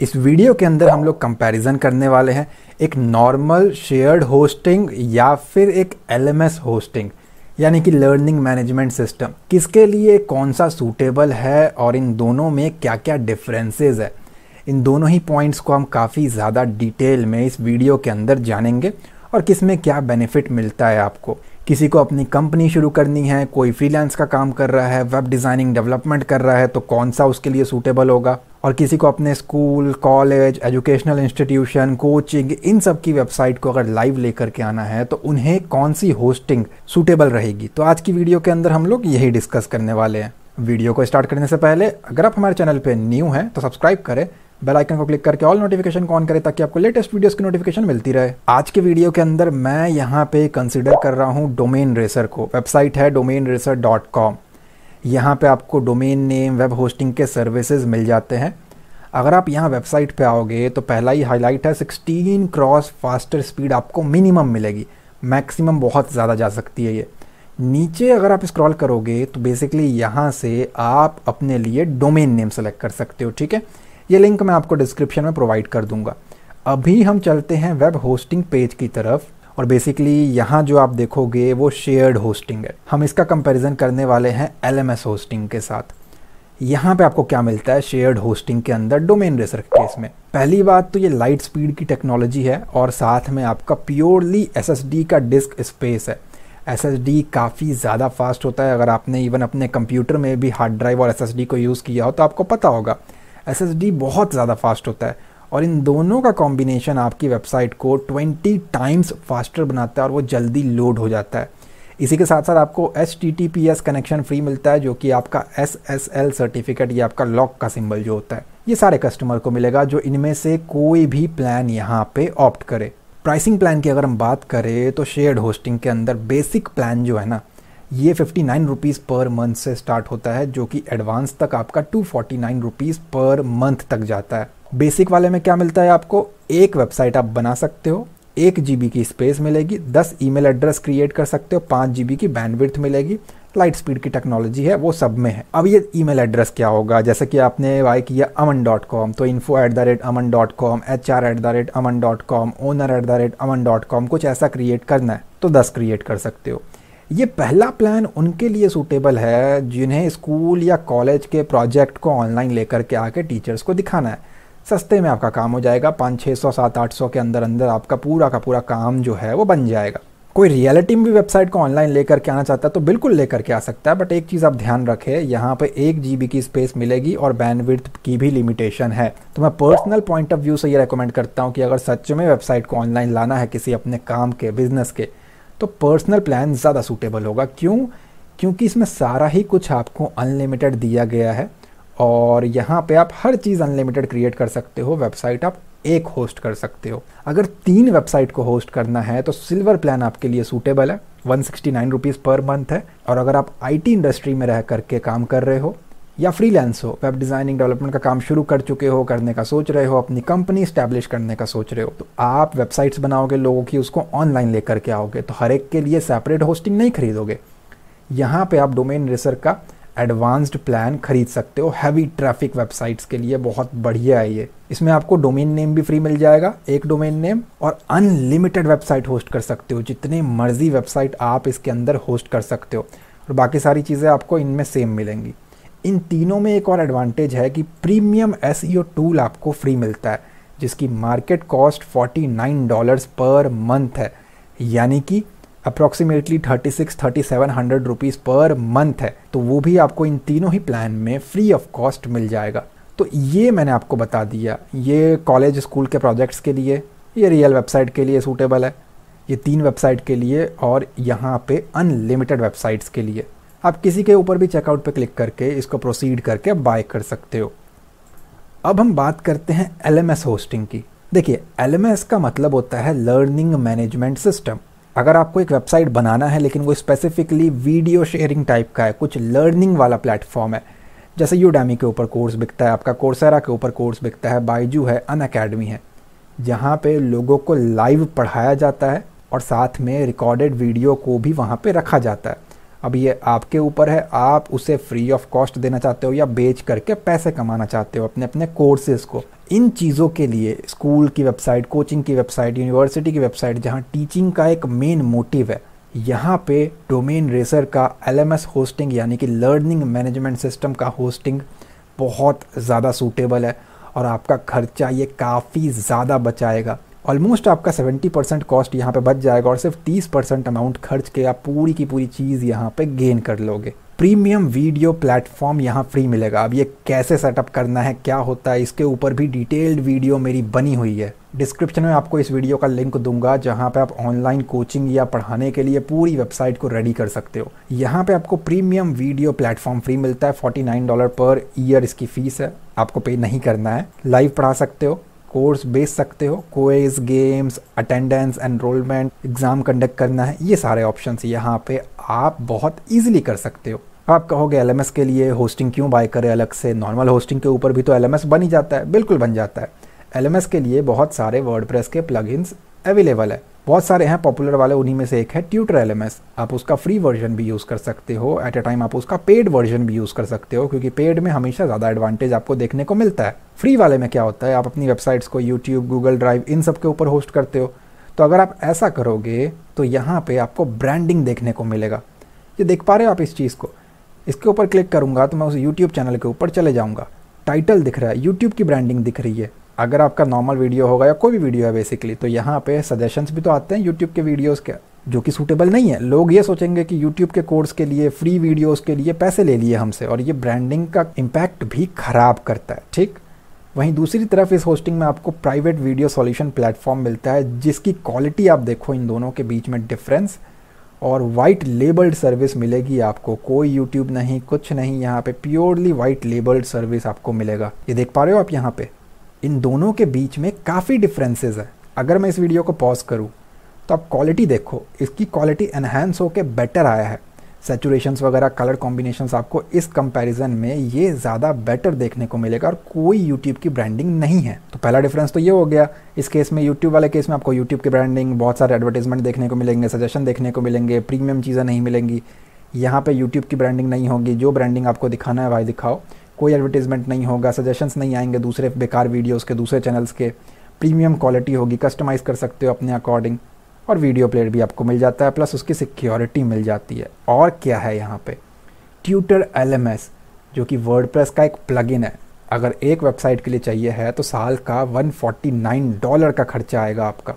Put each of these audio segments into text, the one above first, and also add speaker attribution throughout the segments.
Speaker 1: इस वीडियो के अंदर हम लोग कंपैरिजन करने वाले हैं एक नॉर्मल शेयर्ड होस्टिंग या फिर एक एलएमएस होस्टिंग यानी कि लर्निंग मैनेजमेंट सिस्टम किसके लिए कौन सा सूटेबल है और इन दोनों में क्या क्या डिफरेंसेस है इन दोनों ही पॉइंट्स को हम काफ़ी ज़्यादा डिटेल में इस वीडियो के अंदर जानेंगे और किस में क्या बेनिफिट मिलता है आपको किसी को अपनी कंपनी शुरू करनी है कोई फ्रीलांस का काम कर रहा है वेब डिज़ाइनिंग डेवलपमेंट कर रहा है तो कौन सा उसके लिए सूटेबल होगा और किसी को अपने school college educational institution coaching इन सब की वेबसाइट को अगर लाइव लेकर के आना है तो उन्हें कौन सी होस्टिंग सूटेबल रहेगी तो आज की वीडियो के अंदर हम लोग यही डिस्कस करने वाले हैं वीडियो को स्टार्ट करने से पहले अगर आप हमारे चैनल पर न्यू हैं तो सब्सक्राइब करें बेल आइकन को क्लिक करके ऑल नोटिफिकेशन ऑन करें ताकि आपको लेटेस्ट वीडियोस की नोटिफिकेशन मिलती रहे आज के वीडियो के अंदर मैं यहाँ पे कंसिडर कर रहा हूँ डोमेन रेसर को वेबसाइट है डोमेन रेसर डॉट कॉम यहाँ पे आपको डोमेन नेम वेब होस्टिंग के सर्विसेज मिल जाते हैं अगर आप यहाँ वेबसाइट पे आओगे तो पहला ही हाईलाइट है 16 क्रॉस फास्टर स्पीड आपको मिनिमम मिलेगी मैक्सिमम बहुत ज़्यादा जा सकती है ये नीचे अगर आप स्क्रॉल करोगे तो बेसिकली यहाँ से आप अपने लिए डोमेन नेम सेलेक्ट कर सकते हो ठीक है ये लिंक मैं आपको डिस्क्रिप्शन में प्रोवाइड कर दूंगा अभी हम चलते हैं वेब होस्टिंग पेज की तरफ और बेसिकली यहाँ जो आप देखोगे वो शेयर्ड होस्टिंग है हम इसका कंपैरिजन करने वाले हैं एल होस्टिंग के साथ यहाँ पे आपको क्या मिलता है शेयर्ड होस्टिंग के अंदर डोमेन रेसर के केस में पहली बात तो ये लाइट स्पीड की टेक्नोलॉजी है और साथ में आपका प्योरली एस का डिस्क स्पेस है एस काफ़ी ज़्यादा फास्ट होता है अगर आपने इवन अपने कंप्यूटर में भी हार्ड ड्राइव और एस को यूज़ किया हो तो आपको पता होगा एस बहुत ज़्यादा फास्ट होता है और इन दोनों का कॉम्बिनेशन आपकी वेबसाइट को 20 टाइम्स फास्टर बनाता है और वो जल्दी लोड हो जाता है इसी के साथ साथ आपको एच कनेक्शन फ्री मिलता है जो कि आपका एस एस एल सर्टिफिकेट या आपका लॉक का सिंबल जो होता है ये सारे कस्टमर को मिलेगा जो इनमें से कोई भी प्लान यहाँ पे ऑप्ट करे प्राइसिंग प्लान की अगर हम बात करें तो शेयर्ड होस्टिंग के अंदर बेसिक प्लान जो है ना ये fifty nine rupees per month से स्टार्ट होता है जो कि एडवांस तक आपका two forty nine rupees per month तक जाता है बेसिक वाले में क्या मिलता है आपको एक वेबसाइट आप बना सकते हो एक जी की स्पेस मिलेगी दस ई एड्रेस क्रिएट कर सकते हो पाँच जी की बैंडविड्थ मिलेगी लाइट स्पीड की टेक्नोलॉजी है वो सब में है अब ये ईमेल एड्रेस क्या होगा जैसे कि आपने वाई किया अमन डॉट कॉम तो info at the rate Aman dot com H R at the rate Aman dot com owner at the rate Aman dot com कुछ ऐसा क्रिएट करना है तो दस क्रिएट कर सकते हो ये पहला प्लान उनके लिए सूटेबल है जिन्हें स्कूल या कॉलेज के प्रोजेक्ट को ऑनलाइन लेकर के आके टीचर्स को दिखाना है सस्ते में आपका काम हो जाएगा पाँच छः सौ सात आठ सौ के अंदर अंदर आपका पूरा का पूरा काम जो है वो बन जाएगा कोई रियलिटी में भी वेबसाइट को ऑनलाइन लेकर के आना चाहता है तो बिल्कुल लेकर के आ सकता है बट एक चीज़ आप ध्यान रखें यहाँ पर एक जी की स्पेस मिलेगी और बैनविथ की भी लिमिटेशन है तो मैं पर्सनल पॉइंट ऑफ व्यू से ये रिकमेंड करता हूँ कि अगर सच में वेबसाइट को ऑनलाइन लाना है किसी अपने काम के बिजनेस के तो पर्सनल प्लान ज़्यादा सूटेबल होगा क्यों क्योंकि इसमें सारा ही कुछ आपको अनलिमिटेड दिया गया है और यहाँ पे आप हर चीज़ अनलिमिटेड क्रिएट कर सकते हो वेबसाइट आप एक होस्ट कर सकते हो अगर तीन वेबसाइट को होस्ट करना है तो सिल्वर प्लान आपके लिए सूटेबल है one sixty nine rupees per month है और अगर आप आई इंडस्ट्री में रह करके काम कर रहे हो या फ्रीलांस हो वेब डिज़ाइनिंग डेवलपमेंट का काम शुरू कर चुके हो करने का सोच रहे हो अपनी कंपनी स्टैब्लिश करने का सोच रहे हो तो आप वेबसाइट्स बनाओगे लोगों की उसको ऑनलाइन लेकर के आओगे तो हर एक के लिए सेपरेट होस्टिंग नहीं खरीदोगे यहाँ पे आप डोमेन रिसर्क का एडवांस्ड प्लान खरीद सकते हो हैवी ट्रैफिक वेबसाइट्स के लिए बहुत बढ़िया है ये इसमें आपको डोमेन नेम भी फ्री मिल जाएगा एक डोमेन नेम और अनलिमिटेड वेबसाइट होस्ट कर सकते हो जितने मर्जी वेबसाइट आप इसके अंदर होस्ट कर सकते हो और बाकी सारी चीज़ें आपको इनमें सेम मिलेंगी इन तीनों में एक और एडवांटेज है कि प्रीमियम एस टूल आपको फ्री मिलता है जिसकी market cost nine dollars per month है यानी कि approximately thirty six thirty seven hundred rupees per month है तो वो भी आपको इन तीनों ही प्लान में फ्री ऑफ कॉस्ट मिल जाएगा तो ये मैंने आपको बता दिया ये कॉलेज स्कूल के प्रोजेक्ट्स के लिए ये रियल वेबसाइट के लिए सूटेबल है ये तीन वेबसाइट के लिए और यहाँ पे अनलिमिटेड वेबसाइट्स के लिए आप किसी के ऊपर भी चेकआउट पर क्लिक करके इसको प्रोसीड करके बाय कर सकते हो अब हम बात करते हैं एल होस्टिंग की देखिए एल का मतलब होता है लर्निंग मैनेजमेंट सिस्टम अगर आपको एक वेबसाइट बनाना है लेकिन वो स्पेसिफिकली वीडियो शेयरिंग टाइप का है कुछ लर्निंग वाला प्लेटफॉर्म है जैसे यूडामी के ऊपर कोर्स बिकता है आपका कोर्सेरा के ऊपर कोर्स बिकता है बाइजू है अन अकेडमी है जहाँ पे लोगों को लाइव पढ़ाया जाता है और साथ में रिकॉर्डेड वीडियो को भी वहाँ पे रखा जाता है अब ये आपके ऊपर है आप उसे फ्री ऑफ कॉस्ट देना चाहते हो या बेच करके पैसे कमाना चाहते हो अपने अपने कोर्सेज को इन चीज़ों के लिए स्कूल की वेबसाइट कोचिंग की वेबसाइट यूनिवर्सिटी की वेबसाइट जहाँ टीचिंग का एक मेन मोटिव है यहाँ पे डोमेन रेसर का एल होस्टिंग यानी कि लर्निंग मैनेजमेंट सिस्टम का होस्टिंग बहुत ज़्यादा सूटेबल है और आपका खर्चा ये काफ़ी ज़्यादा बचाएगा ऑलमोस्ट आपका 70 परसेंट कॉस्ट यहाँ पे बच जाएगा और सिर्फ 30 परसेंट अमाउंट खर्च के आप पूरी की पूरी चीज़ यहाँ पे गेन कर लोगे प्रीमियम वीडियो प्लेटफॉर्म यहाँ फ्री मिलेगा अब ये कैसे सेटअप करना है क्या होता है इसके ऊपर भी डिटेल्ड वीडियो मेरी बनी हुई है डिस्क्रिप्शन में आपको इस वीडियो का लिंक दूंगा जहाँ पे आप ऑनलाइन कोचिंग या पढ़ाने के लिए पूरी वेबसाइट को रेडी कर सकते हो यहाँ पे आपको प्रीमियम वीडियो प्लेटफॉर्म फ्री मिलता है फोर्टी डॉलर पर ईयर इसकी फीस है आपको पे नहीं करना है लाइव पढ़ा सकते हो कोर्स बेच सकते हो quiz games attendance enrolment exam conduct करना है ये सारे ऑप्शन यहाँ पे आप बहुत ईजिली कर सकते हो आप कहोगे एल के लिए होस्टिंग क्यों बाय करें अलग से नॉर्मल होस्टिंग के ऊपर भी तो एल बन ही जाता है बिल्कुल बन जाता है एल के लिए बहुत सारे वर्ड के प्लगइन्स अवेलेबल है बहुत सारे हैं पॉपुलर वाले उन्हीं में से एक है ट्यूटर एल आप उसका फ्री वर्जन भी यूज़ कर सकते हो एट अ टाइम आप उसका पेड वर्जन भी यूज़ कर सकते हो क्योंकि पेड में हमेशा ज़्यादा एडवांटेज आपको देखने को मिलता है फ्री वाले में क्या होता है आप अपनी वेबसाइट्स को यूट्यूब गूगल ड्राइव इन सब के ऊपर होस्ट करते हो तो अगर आप ऐसा करोगे तो यहाँ पर आपको ब्रांडिंग देखने को मिलेगा ये देख पा रहे हो आप इस चीज़ को इसके ऊपर क्लिक करूँगा तो मैं उस यूट्यूब चैनल के ऊपर चले जाऊँगा टाइटल दिख रहा है यूट्यूब की ब्रांडिंग दिख रही है अगर आपका नॉर्मल वीडियो होगा या कोई भी वीडियो है बेसिकली तो यहाँ पे सजेशंस भी तो आते हैं यूट्यूब के वीडियोज़ के जो कि सूटेबल नहीं है लोग ये सोचेंगे कि यूट्यूब के कोर्स के लिए फ्री वीडियोज़ के लिए पैसे ले लिए हमसे और ये ब्रांडिंग का इम्पैक्ट भी ख़राब करता है ठीक वहीं दूसरी तरफ इस होस्टिंग में आपको प्राइवेट वीडियो सॉल्यूशन प्लेटफॉर्म मिलता है जिसकी क्वालिटी आप देखो इन दोनों के बीच में डिफरेंस और वाइट लेबल्ड सर्विस मिलेगी आपको कोई यूट्यूब नहीं कुछ नहीं यहाँ पे प्योरली वाइट लेबल्ड सर्विस आपको मिलेगा ये देख पा रहे हो आप यहाँ पे इन दोनों के बीच में काफ़ी डिफरेंसेस है अगर मैं इस वीडियो को पॉज करूँ तो आप क्वालिटी देखो इसकी क्वालिटी एनहेंस होकर बेटर आया है सेचुरेशंस वगैरह कलर कॉम्बिनेशंस आपको इस कंपैरिजन में ये ज़्यादा बेटर देखने को मिलेगा और कोई यूट्यूब की ब्रांडिंग नहीं है तो पहला डिफरेंस तो ये हो गया इस केस में यूट्यूब वाले केस में आपको यूट्यूब की ब्रांडिंग बहुत सारे एडवर्टीज़मेंट देखने को मिलेंगे सजेशन देखने को मिलेंगे प्रीमियम चीज़ें नहीं मिलेंगी यहाँ पे यूट्यूब की ब्रांडिंग नहीं होगी जो ब्रांडिंग आपको दिखाना है भाई दिखाओ कोई एडवर्टीज़मेंट नहीं होगा सजेशंस नहीं आएंगे दूसरे बेकार वीडियोस के दूसरे चैनल्स के प्रीमियम क्वालिटी होगी कस्टमाइज़ कर सकते हो अपने अकॉर्डिंग और वीडियो प्लेयर भी आपको मिल जाता है प्लस उसकी सिक्योरिटी मिल जाती है और क्या है यहाँ पे ट्यूटर एल जो कि वर्ड का एक प्लग है अगर एक वेबसाइट के लिए चाहिए है तो साल का वन डॉलर का खर्चा आएगा आपका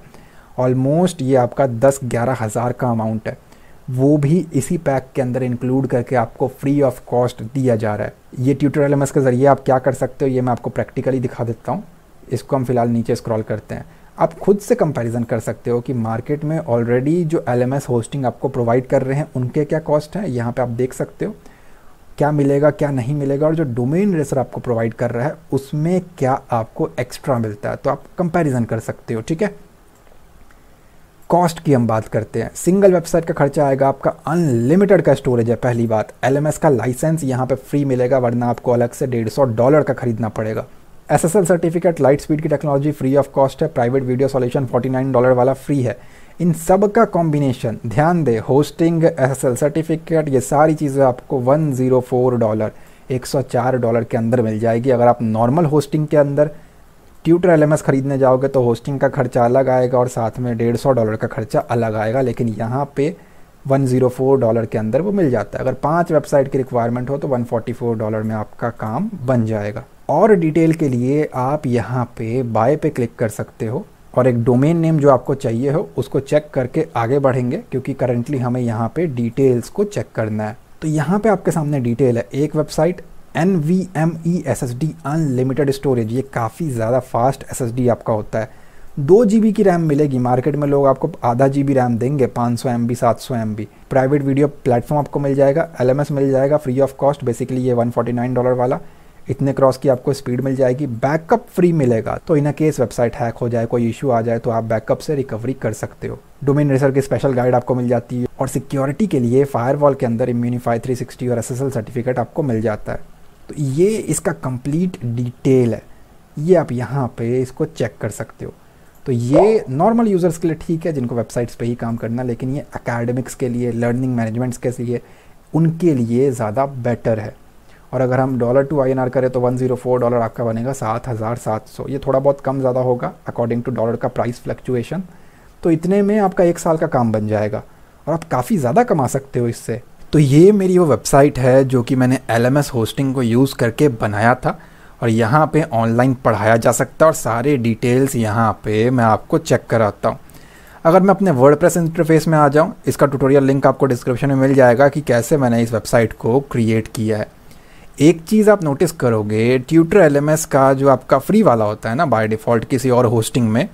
Speaker 1: ऑलमोस्ट ये आपका दस ग्यारह हज़ार का अमाउंट है वो भी इसी पैक के अंदर इंक्लूड करके आपको फ्री ऑफ कॉस्ट दिया जा रहा है ये ट्यूटोरियल एम के ज़रिए आप क्या कर सकते हो ये मैं आपको प्रैक्टिकली दिखा देता हूँ इसको हम फिलहाल नीचे स्क्रॉल करते हैं आप खुद से कंपैरिजन कर सकते हो कि मार्केट में ऑलरेडी जो एल होस्टिंग आपको प्रोवाइड कर रहे हैं उनके क्या कॉस्ट हैं यहाँ पे आप देख सकते हो क्या मिलेगा क्या नहीं मिलेगा और जो डोमेन रेसर आपको प्रोवाइड कर रहा है उसमें क्या आपको एक्स्ट्रा मिलता है तो आप कंपैरिजन कर सकते हो ठीक है कॉस्ट की हम बात करते हैं सिंगल वेबसाइट का खर्चा आएगा आपका अनलिमिटेड का स्टोरेज है पहली बात एल का लाइसेंस यहाँ पे फ्री मिलेगा वरना आपको अलग से डेढ़ सौ डॉलर का खरीदना पड़ेगा S S L certificate light speed की टेक्नोलॉजी फ्री ऑफ कॉस्ट है प्राइवेट वीडियो सॉल्यूशन 49 डॉलर वाला फ्री है इन सब का कॉम्बिनेशन ध्यान दे hosting S S L certificate ये सारी चीज़ें आपको 104 डॉलर 104 डॉलर के अंदर मिल जाएगी अगर आप नॉर्मल होस्टिंग के अंदर ट्यूटर एल ख़रीदने जाओगे तो होस्टिंग का खर्चा अलग आएगा और साथ में डेढ़ सौ डॉलर का खर्चा अलग आएगा लेकिन यहाँ पे 104 डॉलर के अंदर वो मिल जाता है अगर पांच वेबसाइट की रिक्वायरमेंट हो तो 144 डॉलर में आपका काम बन जाएगा और डिटेल के लिए आप यहाँ पे बाय पे क्लिक कर सकते हो और एक डोमेन नेम जो आपको चाहिए हो उसको चेक करके आगे बढ़ेंगे क्योंकि करेंटली हमें यहाँ पे डिटेल्स को चेक करना है तो यहाँ पे आपके सामने डिटेल है एक website N V M E S S D unlimited storage ये काफ़ी ज़्यादा फास्ट एस एस डी आपका होता है दो जी बी की रैम मिलेगी मार्केट में लोग आपको आधा जी बी रैम देंगे पाँच सौ एम बी सात सौ M B private video platform आपको मिल जाएगा एल एम एस मिल जाएगा फ्री ऑफ कॉस्ट बेसिकली ये वन फोर्टी नाइन डॉलर वाला इतने क्रॉस की आपको स्पीड मिल जाएगी बैकअप फ्री मिलेगा तो इन केस वेबसाइट हैक हो जाए कोई इशू आ जाए तो आप बैकअप से रिकवरी कर सकते हो डोमेन रेसर की स्पेशल गाइड आपको मिल जाती है और सिक्योरिटी के लिए फायरवॉल के अंदर इम्यूनिफाई 360 और एसएसएल सर्टिफिकेट आपको मिल जाता है तो ये इसका कंप्लीट डिटेल है ये आप यहाँ पे इसको चेक कर सकते हो तो ये नॉर्मल यूज़र्स के लिए ठीक है जिनको वेबसाइट्स पे ही काम करना लेकिन ये अकेडमिक्स के लिए लर्निंग मैनेजमेंट्स के लिए उनके लिए ज़्यादा बेटर है और अगर हम डॉलर टू आई करें तो 104 डॉलर आपका बनेगा 7,700 ये थोड़ा बहुत कम ज़्यादा होगा अकॉर्डिंग टू डॉलर का प्राइस फ्लक्चुएशन तो इतने में आपका एक साल का काम बन जाएगा और आप काफ़ी ज़्यादा कमा सकते हो इससे तो ये मेरी वो वेबसाइट है जो कि मैंने एल होस्टिंग को यूज़ करके बनाया था और यहाँ पे ऑनलाइन पढ़ाया जा सकता है और सारे डिटेल्स यहाँ पे मैं आपको चेक कराता हूँ अगर मैं अपने वर्ड इंटरफेस में आ जाऊँ इसका ट्यूटोरियल लिंक आपको डिस्क्रिप्शन में मिल जाएगा कि कैसे मैंने इस वेबसाइट को क्रिएट किया है एक चीज़ आप नोटिस करोगे ट्यूटर एल का जो आपका फ्री वाला होता है ना बाय डिफ़ॉल्ट किसी और होस्टिंग में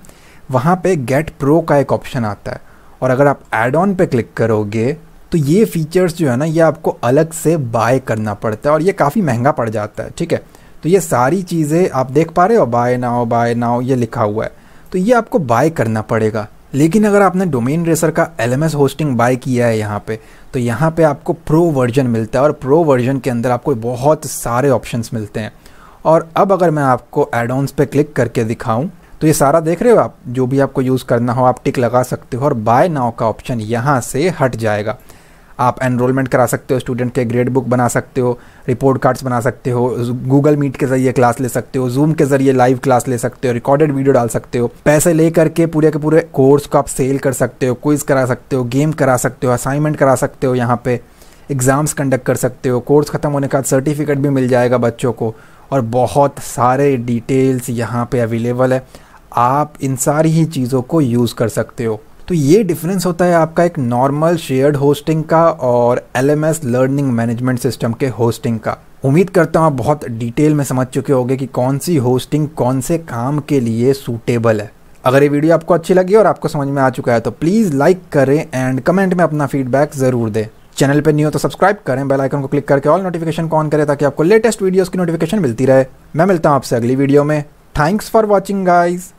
Speaker 1: वहाँ पे गेट प्रो का एक ऑप्शन आता है और अगर आप एड ऑन पे क्लिक करोगे तो ये फीचर्स जो है ना ये आपको अलग से बाय करना पड़ता है और ये काफ़ी महंगा पड़ जाता है ठीक है तो ये सारी चीज़ें आप देख पा रहे हो बाय नाओ बाय नाओ ये लिखा हुआ है तो ये आपको बाय करना पड़ेगा लेकिन अगर आपने डोमेन रेसर का एल होस्टिंग बाय किया है यहाँ पे तो यहाँ पे आपको प्रो वर्जन मिलता है और प्रो वर्जन के अंदर आपको बहुत सारे ऑप्शंस मिलते हैं और अब अगर मैं आपको एड ऑन्स पे क्लिक करके दिखाऊं तो ये सारा देख रहे हो आप जो भी आपको यूज़ करना हो आप टिक लगा सकते हो और बाय नाव का ऑप्शन यहाँ से हट जाएगा आप एनरोलमेंट करा सकते हो स्टूडेंट के ग्रेड बुक बना सकते हो रिपोर्ट कार्ड्स बना सकते हो गूगल मीट के ज़रिए क्लास ले सकते हो जूम के ज़रिए लाइव क्लास ले सकते हो रिकॉर्डेड वीडियो डाल सकते हो पैसे ले करके पूरे के पूरे कोर्स को आप सेल कर सकते हो क्विज करा सकते हो गेम करा सकते हो असाइनमेंट करा सकते हो यहाँ पे एग्ज़ाम्स कंडक्ट कर सकते हो कोर्स ख़त्म होने के बाद सर्टिफिकेट भी मिल जाएगा बच्चों को और बहुत सारे डिटेल्स यहाँ पे अवेलेबल है आप इन सारी ही चीज़ों को यूज़ कर सकते हो तो ये डिफरेंस होता है आपका एक नॉर्मल शेयर्ड होस्टिंग का और एल लर्निंग मैनेजमेंट सिस्टम के होस्टिंग का उम्मीद करता हूँ आप बहुत डिटेल में समझ चुके होंगे कि कौन सी होस्टिंग कौन से काम के लिए सूटेबल है अगर ये वीडियो आपको अच्छी लगी और आपको समझ में आ चुका है तो प्लीज़ लाइक करें एंड कमेंट में अपना फीडबैक ज़रूर दें चैनल पर न्यू हो तो सब्सक्राइब करें बेल आइकन को क्लिक करके ऑल नोटिफिकेशन ऑन करें ताकि आपको लेटेस्ट वीडियोस की नोटिफिकेशन मिलती रहे मैं मिलता हूँ आपसे अगली वीडियो में थैंक्स फॉर वॉचिंग गाइज़